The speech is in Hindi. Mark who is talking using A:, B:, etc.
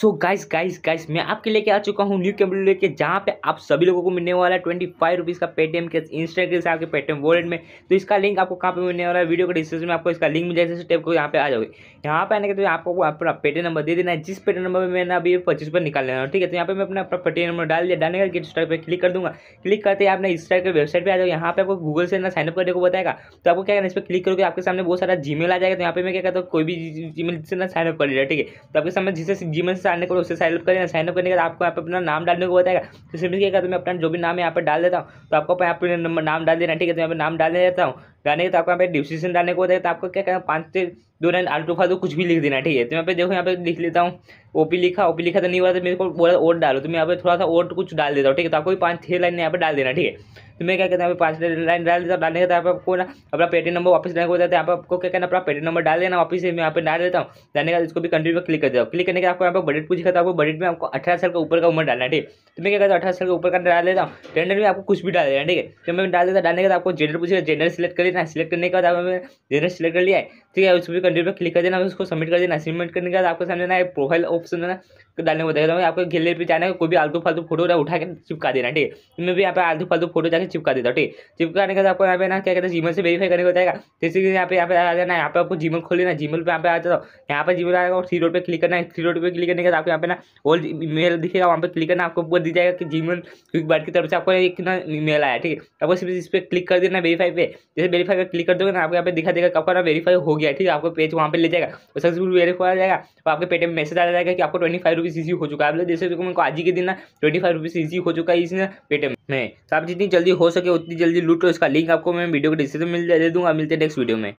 A: सो गाइस गाइस गाइस मैं आपके लेके आ चुका हूँ न्यू कैमरे लेके जहाँ पे आप सभी लोगों को मिलने वाला है ट्वेंटी फाइव रुपीज़ का पेटीएम के इंस्टाग्राम से आपके पेटीएम वॉलेट में तो इसका लिंक आपको कहाँ पे मिलने वाला है वीडियो के डिस्क्रिप्शन में आपको इसका लिंक मिल जाएगा जैसे टेप को यहाँ पे आ जाओगे यहाँ पे आने के तो आपको अपना पेटीएम नंबर दे देना है जिस पेटीएम नंबर में मैंने अभी पच्चीस पर निकाल लेना ठीक है तो यहाँ पर मैं अपना अपना पेटीएम नंबर डाल दिया डालने का गेट पर क्लिक कर दूँगा क्लिक करते ही आपने इंस्टा की वेबसाइट पर आ जाओ यहाँ पर आपको गूगल से ना साइनअप करने को बताएगा तो आपको क्या करना इस पर क्लिक करोगे आपके सामने बहुत सारा जी आ जाएगा तो यहाँ पर मैं क्या कहता हूँ कोई भी जीमेल से ना साइनअप कर लिया ठीक है तो आपके सामने जिससे जीमेल से आने के बाद उससे साइनअप करेंगे साइनअप करने के बाद आपको यहाँ पर अपना नाम डालने को बताएगा तो सिंपल क्या तो मैं अपना जो भी नाम यहाँ पर डाल देता हूँ तो आपको यहाँ पर नाम डाल देना ठीक है तो यहाँ पर नाम डाल देता हूँ डालने के तो आपको यहाँ पर डिस्क्रिप्शन डालने को बताएगा तो आपको क्या करना पाँच से दो नाइन आठ टू फाइव कुछ भी लिख देना ठीक है तो यहाँ पर देखो यहाँ पर लिख लेता हूँ ओपी लिखा ओपी लिखा तो नहीं हुआ तो मेरे को बोला ओट डालो तो मैं यहाँ पर थोड़ा सा ओट कुछ डाल देता हूँ ठीक है तो आपको पाँच छः लाइन यहाँ पर डाल देना ठीक है फिर तो मैं क्या कहता हैं पाँच लाइन डाल देता हूँ डालने के बाद आपको ना अपना पेटी नंबर वापस डालने को देता है तो आपको क्या करना अपना पेटी नंबर डाल देना वापस मैं यहाँ पे डाल देता हूँ डालने के बाद इसको भी कंटिन्यू पर क्लिक कर देता हूँ क्लिक करने के आपको यहाँ पर बजट पूछा था आपको बजट में आपको अठारह साल का ऊपर का उम्र डालना ठीक है तो मैं क्या कहता हूँ अठारह साल के ऊपर का डाल देता हूँ टेंडर में आपको कुछ भी डाल देना ठीक है तो मैं डाल देता डालने के बाद आपको जेंडर पूछेगा जेंडर सिलेक्ट कर लेना सिलेक्ट करने के बाद आप जेंडर सिलेक्ट कर लिया है ठीक है उसको भी कंटिन्यू पर क्लिक कर देना उसको सबमिट कर देना सबमिट करने के बाद आपको समझना ना प्रोफाइल ऑप्शन है तो डालने को देता हूँ आपको गैलरी पर जाना कोई भी आलतू फालतू फोटो उठा के चिपका देना ठीक है मैं भी यहाँ पर आलतू फालतू फोटो जाकर पे चिपका देता हूँ ठीक चिपकाने के बाद आपको यहाँ पे ना क्या कहते हैं जीमल से वेरीफाई करने को बताएगा जैसे कि यहाँ पे यहाँ पे आ जाना यहाँ पे आपको जीमल खोल लेना जीमल पे यहाँ पे आ जाता हूँ यहाँ पे जीमेल आएगा और थ्री रोड पर क्लिक करना है थ्री रोड पर क्लिक करने के बाद आपको यहाँ पे ना ओल्ड मेल दिखेगा वहाँ पर क्लिक करना आपको बोल दी जाएगा कि जीमल क्विक बार्ट की तरफ से आपको एक ना मेल आया ठीक है आपको सिर्फ इस पर क्लिक कर देना वेरीफाई पे जैसे वेरीफाई पर क्लिक कर दोगे ना आपको यहाँ पे दिखा देगा कब ना वेरीफाई हो गया ठीक है आपको पेज वहाँ पर ले जाएगा और सक्सेसफुल वेरीफाई आ जाएगा तो आपके पेटे में मैसेज आ जाएगा कि आपको ट्वेंटी फाइव रुपीज़ इजी हो चुका है आप जैसे आज ही के दिन ना ट्वेंटी फाइव रुपीज़ इजी हो चुका है इसने पेटे में तो आप जितनी जल्दी हो सके उतनी जल्दी लूटो इसका लिंक आपको मैं वीडियो के डिस्क्रिप्शन में दे दूंगा मिलते हैं नेक्स्ट वीडियो में